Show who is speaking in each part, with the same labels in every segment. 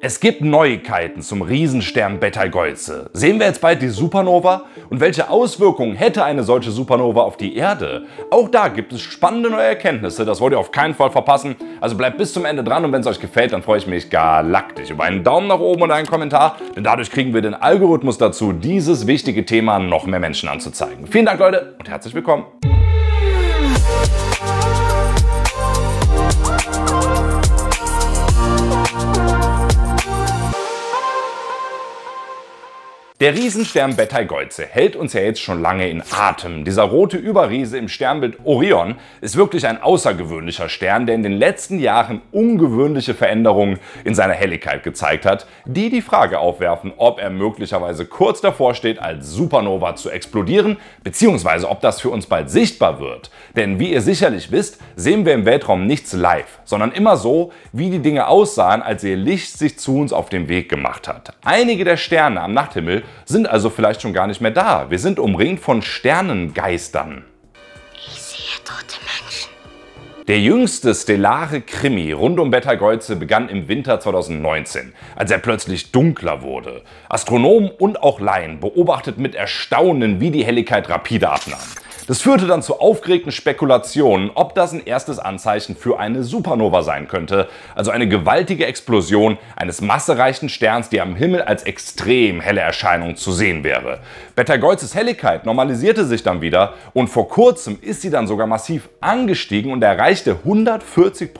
Speaker 1: Es gibt Neuigkeiten zum Riesenstern Betelgeuse. Sehen wir jetzt bald die Supernova? Und welche Auswirkungen hätte eine solche Supernova auf die Erde? Auch da gibt es spannende neue Erkenntnisse, das wollt ihr auf keinen Fall verpassen. Also bleibt bis zum Ende dran und wenn es euch gefällt, dann freue ich mich galaktisch über einen Daumen nach oben und einen Kommentar, denn dadurch kriegen wir den Algorithmus dazu, dieses wichtige Thema noch mehr Menschen anzuzeigen. Vielen Dank Leute und herzlich willkommen. Der Riesenstern Betelgeuse hält uns ja jetzt schon lange in Atem. Dieser rote Überriese im Sternbild Orion ist wirklich ein außergewöhnlicher Stern, der in den letzten Jahren ungewöhnliche Veränderungen in seiner Helligkeit gezeigt hat, die die Frage aufwerfen, ob er möglicherweise kurz davor steht, als Supernova zu explodieren, beziehungsweise ob das für uns bald sichtbar wird. Denn wie ihr sicherlich wisst, sehen wir im Weltraum nichts live, sondern immer so, wie die Dinge aussahen, als ihr Licht sich zu uns auf den Weg gemacht hat. Einige der Sterne am Nachthimmel sind also vielleicht schon gar nicht mehr da. Wir sind umringt von Sternengeistern. Ich sehe tote Menschen. Der jüngste stellare Krimi rund um Betelgeuse begann im Winter 2019, als er plötzlich dunkler wurde. Astronomen und auch Laien beobachteten mit Erstaunen, wie die Helligkeit rapide abnahm. Das führte dann zu aufgeregten Spekulationen, ob das ein erstes Anzeichen für eine Supernova sein könnte, also eine gewaltige Explosion eines massereichen Sterns, die am Himmel als extrem helle Erscheinung zu sehen wäre. Betelgeuzes Helligkeit normalisierte sich dann wieder und vor kurzem ist sie dann sogar massiv angestiegen und erreichte 140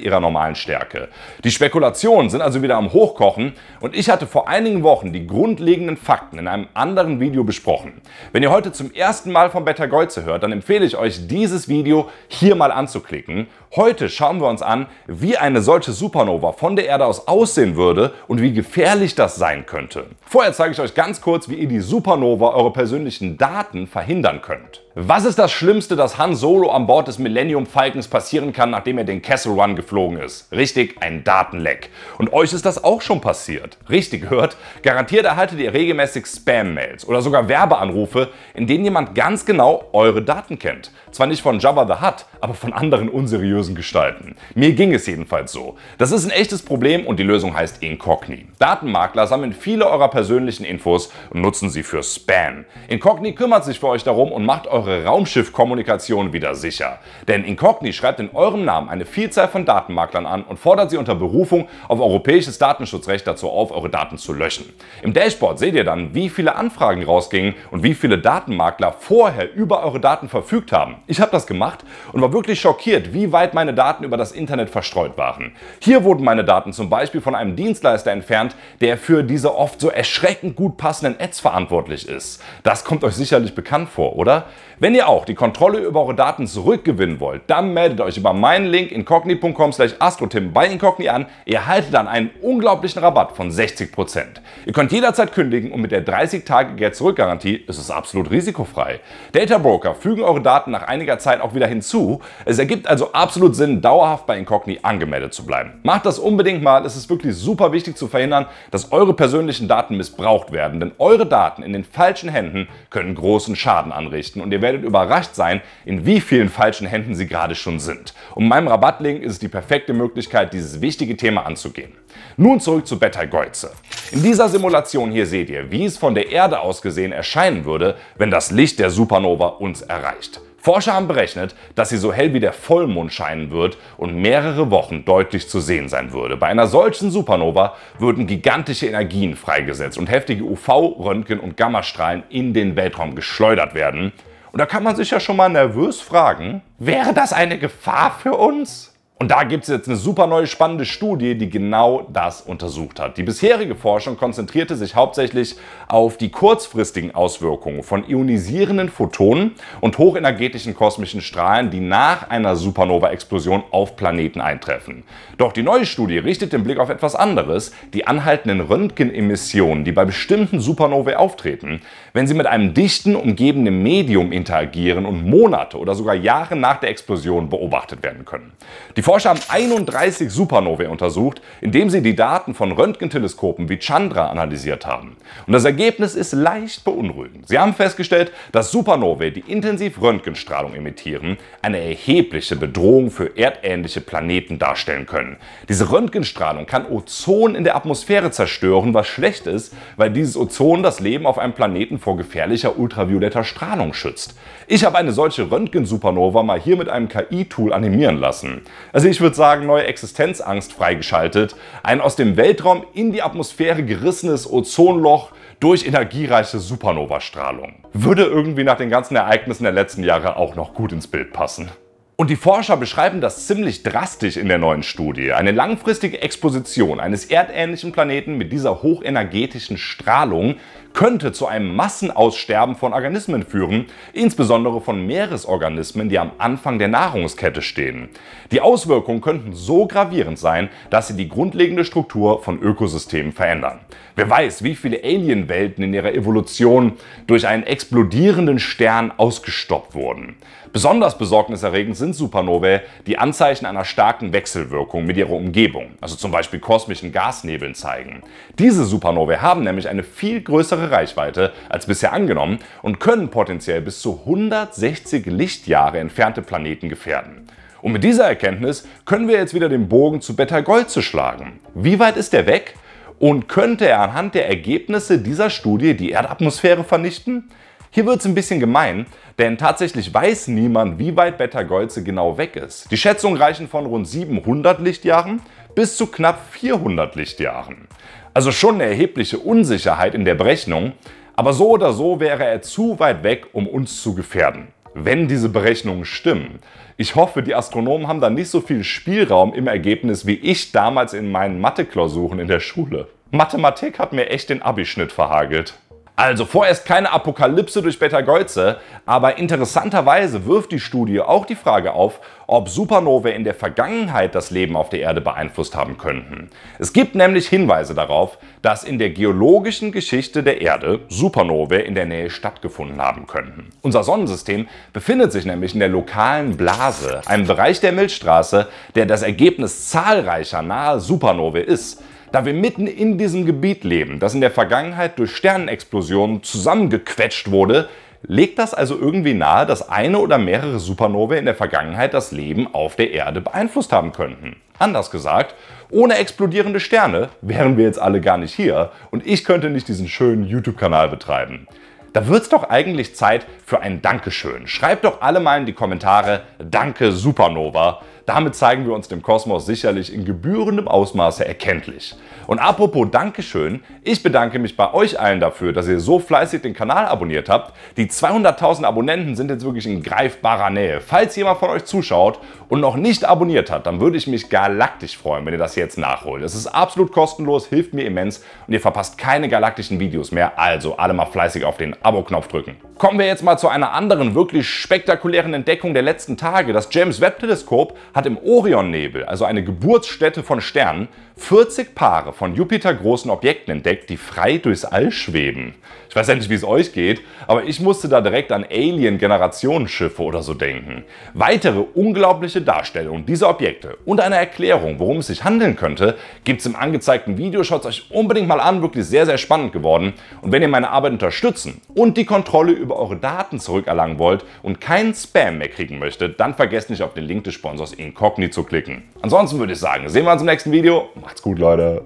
Speaker 1: ihrer normalen Stärke. Die Spekulationen sind also wieder am Hochkochen und ich hatte vor einigen Wochen die grundlegenden Fakten in einem anderen Video besprochen. Wenn ihr heute zum ersten Mal von Betelgeuse Kreuze hört, dann empfehle ich euch, dieses Video hier mal anzuklicken. Heute schauen wir uns an, wie eine solche Supernova von der Erde aus aussehen würde und wie gefährlich das sein könnte. Vorher zeige ich euch ganz kurz, wie ihr die Supernova eure persönlichen Daten verhindern könnt. Was ist das Schlimmste, das Han Solo an Bord des Millennium Falcons passieren kann, nachdem er den Castle Run geflogen ist? Richtig, ein Datenleck. Und euch ist das auch schon passiert. Richtig gehört, garantiert erhaltet ihr regelmäßig Spam-Mails oder sogar Werbeanrufe, in denen jemand ganz genau eure Daten kennt. Zwar nicht von Jabba the Hutt, aber von anderen unseriösen Gestalten. Mir ging es jedenfalls so. Das ist ein echtes Problem und die Lösung heißt Incogni. Datenmakler sammeln viele eurer persönlichen Infos und nutzen sie für Spam. Incogni kümmert sich für euch darum und macht eure eure Raumschiffkommunikation wieder sicher. Denn Incogni schreibt in eurem Namen eine Vielzahl von Datenmaklern an und fordert sie unter Berufung auf europäisches Datenschutzrecht dazu auf, eure Daten zu löschen. Im Dashboard seht ihr dann, wie viele Anfragen rausgingen und wie viele Datenmakler vorher über eure Daten verfügt haben. Ich habe das gemacht und war wirklich schockiert, wie weit meine Daten über das Internet verstreut waren. Hier wurden meine Daten zum Beispiel von einem Dienstleister entfernt, der für diese oft so erschreckend gut passenden Ads verantwortlich ist. Das kommt euch sicherlich bekannt vor, oder? Wenn ihr auch die Kontrolle über eure Daten zurückgewinnen wollt, dann meldet euch über meinen Link incogni.com slash astrotim bei Incogni an. Ihr erhaltet dann einen unglaublichen Rabatt von 60%. Ihr könnt jederzeit kündigen und mit der 30-Tage-Geld-Zurück-Garantie ist es absolut risikofrei. Data Broker fügen eure Daten nach einiger Zeit auch wieder hinzu. Es ergibt also absolut Sinn, dauerhaft bei Incogni angemeldet zu bleiben. Macht das unbedingt mal, es ist wirklich super wichtig zu verhindern, dass eure persönlichen Daten missbraucht werden, denn eure Daten in den falschen Händen können großen Schaden anrichten und ihr werdet werdet überrascht sein, in wie vielen falschen Händen sie gerade schon sind. Und meinem Rabattlink ist es die perfekte Möglichkeit, dieses wichtige Thema anzugehen. Nun zurück zu Beta Betelgeuse. In dieser Simulation hier seht ihr, wie es von der Erde aus gesehen erscheinen würde, wenn das Licht der Supernova uns erreicht. Forscher haben berechnet, dass sie so hell wie der Vollmond scheinen wird und mehrere Wochen deutlich zu sehen sein würde. Bei einer solchen Supernova würden gigantische Energien freigesetzt und heftige UV, Röntgen und Gammastrahlen in den Weltraum geschleudert werden, und da kann man sich ja schon mal nervös fragen, wäre das eine Gefahr für uns? Und da gibt es jetzt eine super neue spannende Studie, die genau das untersucht hat. Die bisherige Forschung konzentrierte sich hauptsächlich auf die kurzfristigen Auswirkungen von ionisierenden Photonen und hochenergetischen kosmischen Strahlen, die nach einer Supernova-Explosion auf Planeten eintreffen. Doch die neue Studie richtet den Blick auf etwas anderes, die anhaltenden Röntgenemissionen, die bei bestimmten Supernovae auftreten, wenn sie mit einem dichten umgebenden Medium interagieren und Monate oder sogar Jahre nach der Explosion beobachtet werden können. Die Forscher haben 31 Supernovae untersucht, indem sie die Daten von Röntgenteleskopen wie Chandra analysiert haben. Und das Ergebnis ist leicht beunruhigend. Sie haben festgestellt, dass Supernovae, die intensiv Röntgenstrahlung emittieren, eine erhebliche Bedrohung für erdähnliche Planeten darstellen können. Diese Röntgenstrahlung kann Ozon in der Atmosphäre zerstören, was schlecht ist, weil dieses Ozon das Leben auf einem Planeten vor gefährlicher ultravioletter Strahlung schützt. Ich habe eine solche Röntgen-Supernova mal hier mit einem KI-Tool animieren lassen. Also ich würde sagen, neue Existenzangst freigeschaltet, ein aus dem Weltraum in die Atmosphäre gerissenes Ozonloch durch energiereiche Supernova-Strahlung. Würde irgendwie nach den ganzen Ereignissen der letzten Jahre auch noch gut ins Bild passen. Und die Forscher beschreiben das ziemlich drastisch in der neuen Studie. Eine langfristige Exposition eines erdähnlichen Planeten mit dieser hochenergetischen Strahlung könnte zu einem Massenaussterben von Organismen führen, insbesondere von Meeresorganismen, die am Anfang der Nahrungskette stehen. Die Auswirkungen könnten so gravierend sein, dass sie die grundlegende Struktur von Ökosystemen verändern. Wer weiß, wie viele Alienwelten in ihrer Evolution durch einen explodierenden Stern ausgestoppt wurden. Besonders besorgniserregend sind Supernovae, die Anzeichen einer starken Wechselwirkung mit ihrer Umgebung, also zum Beispiel kosmischen Gasnebeln zeigen. Diese Supernovae haben nämlich eine viel größere Reichweite als bisher angenommen und können potenziell bis zu 160 Lichtjahre entfernte Planeten gefährden. Und mit dieser Erkenntnis können wir jetzt wieder den Bogen zu Betelgeuse schlagen. Wie weit ist er weg? Und könnte er anhand der Ergebnisse dieser Studie die Erdatmosphäre vernichten? Hier wird es ein bisschen gemein, denn tatsächlich weiß niemand, wie weit Beta Golze genau weg ist. Die Schätzungen reichen von rund 700 Lichtjahren bis zu knapp 400 Lichtjahren. Also schon eine erhebliche Unsicherheit in der Berechnung, aber so oder so wäre er zu weit weg, um uns zu gefährden. Wenn diese Berechnungen stimmen. Ich hoffe, die Astronomen haben da nicht so viel Spielraum im Ergebnis wie ich damals in meinen Matheklausuren in der Schule. Mathematik hat mir echt den Abischnitt verhagelt. Also vorerst keine Apokalypse durch beta Betelgeuse, aber interessanterweise wirft die Studie auch die Frage auf, ob Supernovae in der Vergangenheit das Leben auf der Erde beeinflusst haben könnten. Es gibt nämlich Hinweise darauf, dass in der geologischen Geschichte der Erde Supernovae in der Nähe stattgefunden haben könnten. Unser Sonnensystem befindet sich nämlich in der lokalen Blase, einem Bereich der Milchstraße, der das Ergebnis zahlreicher naher Supernovae ist. Da wir mitten in diesem Gebiet leben, das in der Vergangenheit durch Sternenexplosionen zusammengequetscht wurde, legt das also irgendwie nahe, dass eine oder mehrere Supernovae in der Vergangenheit das Leben auf der Erde beeinflusst haben könnten. Anders gesagt, ohne explodierende Sterne wären wir jetzt alle gar nicht hier und ich könnte nicht diesen schönen YouTube-Kanal betreiben. Da wird es doch eigentlich Zeit für ein Dankeschön. Schreibt doch alle mal in die Kommentare Danke Supernova. Damit zeigen wir uns dem Kosmos sicherlich in gebührendem Ausmaße erkenntlich. Und apropos Dankeschön, ich bedanke mich bei euch allen dafür, dass ihr so fleißig den Kanal abonniert habt. Die 200.000 Abonnenten sind jetzt wirklich in greifbarer Nähe. Falls jemand von euch zuschaut und noch nicht abonniert hat, dann würde ich mich galaktisch freuen, wenn ihr das jetzt nachholt. Es ist absolut kostenlos, hilft mir immens und ihr verpasst keine galaktischen Videos mehr. Also alle mal fleißig auf den Abo-Knopf drücken. Kommen wir jetzt mal zu einer anderen wirklich spektakulären Entdeckung der letzten Tage. Das James Webb Teleskop hat im Orionnebel, also eine Geburtsstätte von Sternen, 40 Paare von Jupiter-großen Objekten entdeckt, die frei durchs All schweben. Ich weiß ja nicht, wie es euch geht, aber ich musste da direkt an alien generationenschiffe oder so denken. Weitere unglaubliche Darstellungen dieser Objekte und eine Erklärung, worum es sich handeln könnte, gibt es im angezeigten Video. Schaut es euch unbedingt mal an, wirklich sehr, sehr spannend geworden. Und wenn ihr meine Arbeit unterstützen und die Kontrolle über über eure Daten zurückerlangen wollt und keinen Spam mehr kriegen möchtet, dann vergesst nicht auf den Link des Sponsors Incogni zu klicken. Ansonsten würde ich sagen, sehen wir uns im nächsten Video. Macht's gut, Leute.